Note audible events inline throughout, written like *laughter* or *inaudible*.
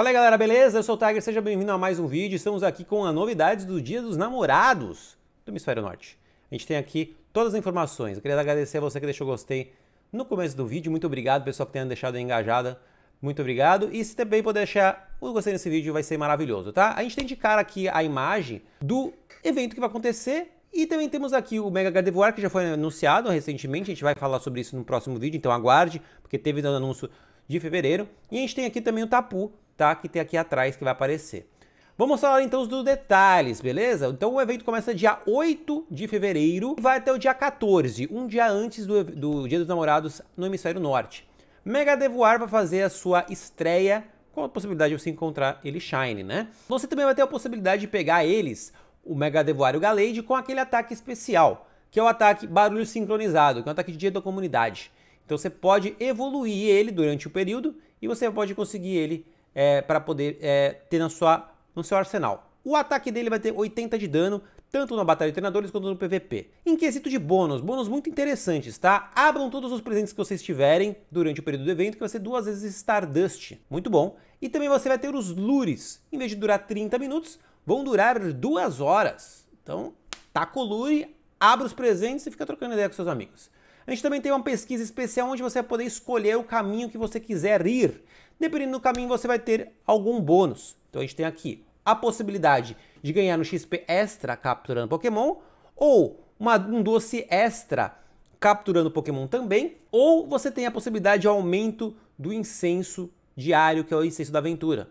Fala aí galera, beleza? Eu sou o Tiger, seja bem-vindo a mais um vídeo. Estamos aqui com a novidade do Dia dos Namorados do Hemisfério Norte. A gente tem aqui todas as informações. Eu queria agradecer a você que deixou o gostei no começo do vídeo. Muito obrigado, pessoal que tenha deixado engajada. Muito obrigado. E se também puder deixar o gostei nesse vídeo, vai ser maravilhoso, tá? A gente tem de cara aqui a imagem do evento que vai acontecer e também temos aqui o Mega Gardevoir, que já foi anunciado recentemente, a gente vai falar sobre isso no próximo vídeo, então aguarde, porque teve dando anúncio de fevereiro. E a gente tem aqui também o Tapu, tá? Que tem aqui atrás que vai aparecer. Vamos falar então dos detalhes, beleza? Então o evento começa dia 8 de fevereiro e vai até o dia 14, um dia antes do, do Dia dos Namorados no Hemisfério Norte. Mega Devoar vai fazer a sua estreia com a possibilidade de você encontrar ele Shine, né? Você também vai ter a possibilidade de pegar eles, o Mega Devoar e o Galade, com aquele ataque especial, que é o ataque Barulho Sincronizado, que é um ataque de dia da comunidade. Então você pode evoluir ele durante o período e você pode conseguir ele é, para poder é, ter na sua, no seu arsenal. O ataque dele vai ter 80 de dano, tanto na Batalha de Treinadores quanto no PVP. Em quesito de bônus, bônus muito interessantes, tá? Abram todos os presentes que vocês tiverem durante o período do evento, que vai ser duas vezes Stardust. Muito bom. E também você vai ter os lures. Em vez de durar 30 minutos, vão durar duas horas. Então, taca tá o lure, abre os presentes e fica trocando ideia com seus amigos. A gente também tem uma pesquisa especial onde você vai poder escolher o caminho que você quiser ir. Dependendo do caminho, você vai ter algum bônus. Então a gente tem aqui a possibilidade de ganhar um XP extra capturando Pokémon, ou uma, um doce extra capturando Pokémon também, ou você tem a possibilidade de aumento do incenso diário, que é o incenso da aventura.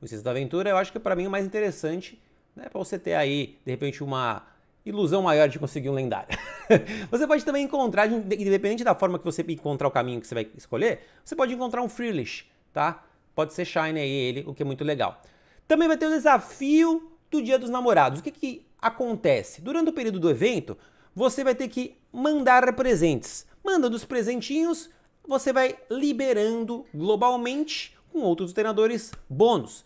O incenso da aventura eu acho que é para mim é o mais interessante, né, para você ter aí, de repente, uma ilusão maior de conseguir um lendário. *laughs* você pode também encontrar, independente da forma que você encontrar o caminho que você vai escolher, você pode encontrar um Freelish, tá? Pode ser Shine aí ele, o que é muito legal. Também vai ter o desafio do Dia dos Namorados. O que, que acontece? Durante o período do evento, você vai ter que mandar presentes. Mandando os presentinhos, você vai liberando globalmente com outros treinadores bônus.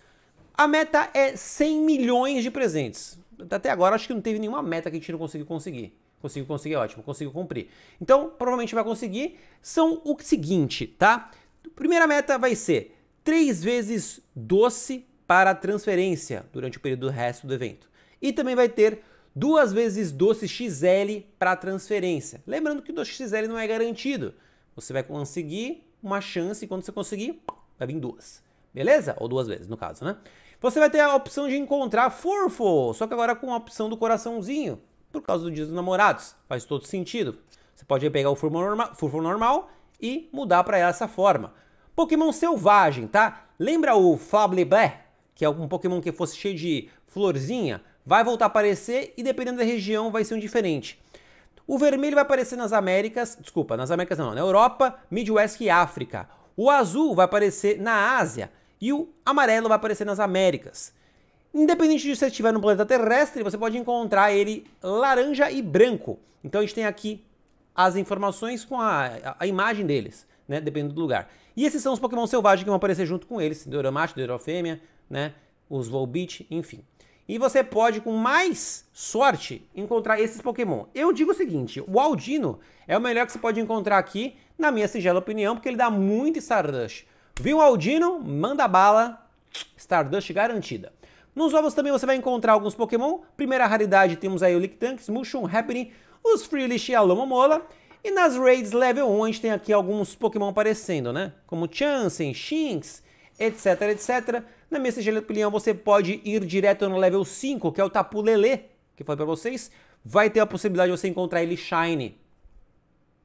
A meta é 100 milhões de presentes até agora acho que não teve nenhuma meta que a gente não conseguiu conseguir. Conseguiu conseguir, ótimo, conseguiu cumprir. Então, provavelmente vai conseguir. São o seguinte, tá? Primeira meta vai ser três vezes doce para transferência durante o período do resto do evento. E também vai ter duas vezes doce XL para transferência. Lembrando que o doce XL não é garantido. Você vai conseguir uma chance e quando você conseguir, vai vir duas beleza? Ou duas vezes, no caso, né? Você vai ter a opção de encontrar furfo só que agora com a opção do coraçãozinho, por causa do dia dos namorados. Faz todo sentido. Você pode pegar o furfo norma, normal e mudar para essa forma. Pokémon selvagem, tá? Lembra o Flablebé, que é um Pokémon que fosse cheio de florzinha? Vai voltar a aparecer e dependendo da região vai ser um diferente. O vermelho vai aparecer nas Américas, desculpa, nas Américas não, na Europa, Midwest e África. O azul vai aparecer na Ásia. E o amarelo vai aparecer nas Américas. Independente de você estiver no planeta terrestre, você pode encontrar ele laranja e branco. Então a gente tem aqui as informações com a, a, a imagem deles, né? Dependendo do lugar. E esses são os Pokémon selvagens que vão aparecer junto com eles: Deuramacho, Deurofêmea, né? Os Volbeat, enfim. E você pode, com mais sorte, encontrar esses Pokémon. Eu digo o seguinte: o Aldino é o melhor que você pode encontrar aqui, na minha singela opinião, porque ele dá muito Star Rush. Viu Aldino? Manda bala. Stardust garantida. Nos ovos também você vai encontrar alguns Pokémon. Primeira raridade temos aí o Lickitung, Smushroom, Happening, os Freelish e a Lomomola. E nas raids level 1 a gente tem aqui alguns Pokémon aparecendo, né? Como Chansen, Shinx, etc, etc. Na minha Sigilopilião você pode ir direto no level 5, que é o Tapu Lele, que foi falei pra vocês. Vai ter a possibilidade de você encontrar ele Shiny.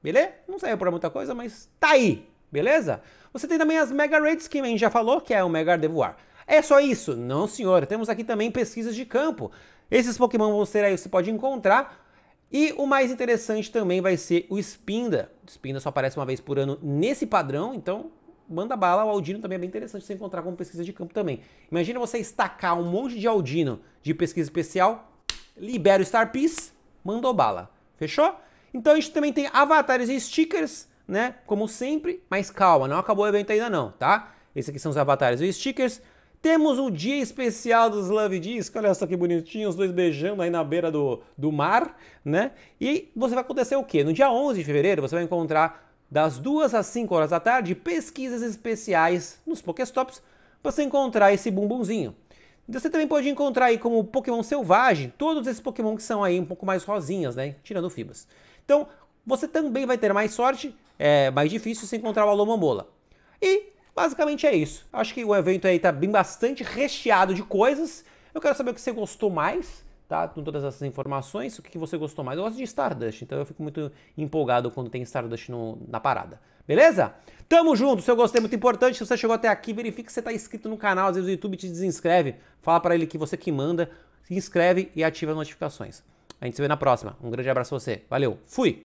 Beleza? Não saiu pra muita coisa, mas tá aí, beleza? Você tem também as mega rates que a gente já falou, que é o Mega Devoar. É só isso? Não, senhora. Temos aqui também pesquisas de campo. Esses Pokémon vão ser aí, você pode encontrar. E o mais interessante também vai ser o Spinda. O Spinda só aparece uma vez por ano nesse padrão, então manda bala. O Aldino também é bem interessante você encontrar como pesquisa de campo também. Imagina você estacar um monte de Aldino de pesquisa especial, libera o Star Piece, mandou bala. Fechou? Então a gente também tem avatares e stickers né? Como sempre, mas calma, não acabou o evento ainda não, tá? esses aqui são os avatares e os stickers. Temos o dia especial dos Love Disc, olha só que bonitinho, os dois beijando aí na beira do, do mar, né? E você vai acontecer o quê? No dia 11 de fevereiro você vai encontrar das 2 às 5 horas da tarde pesquisas especiais nos Pokéstops para você encontrar esse bumbumzinho. Você também pode encontrar aí como Pokémon selvagem todos esses Pokémon que são aí um pouco mais rosinhas, né? Tirando Fibas. Então, você também vai ter mais sorte é mais difícil se encontrar o Alô Mamola. E basicamente é isso. Acho que o evento aí tá bem bastante recheado de coisas. Eu quero saber o que você gostou mais, tá? Com todas essas informações, o que você gostou mais. Eu gosto de Stardust, então eu fico muito empolgado quando tem Stardust no, na parada. Beleza? Tamo junto, seu gostei é muito importante. Se você chegou até aqui, verifique se você tá inscrito no canal. Às vezes o YouTube te desinscreve. Fala para ele que você que manda. Se inscreve e ativa as notificações. A gente se vê na próxima. Um grande abraço a você. Valeu. Fui.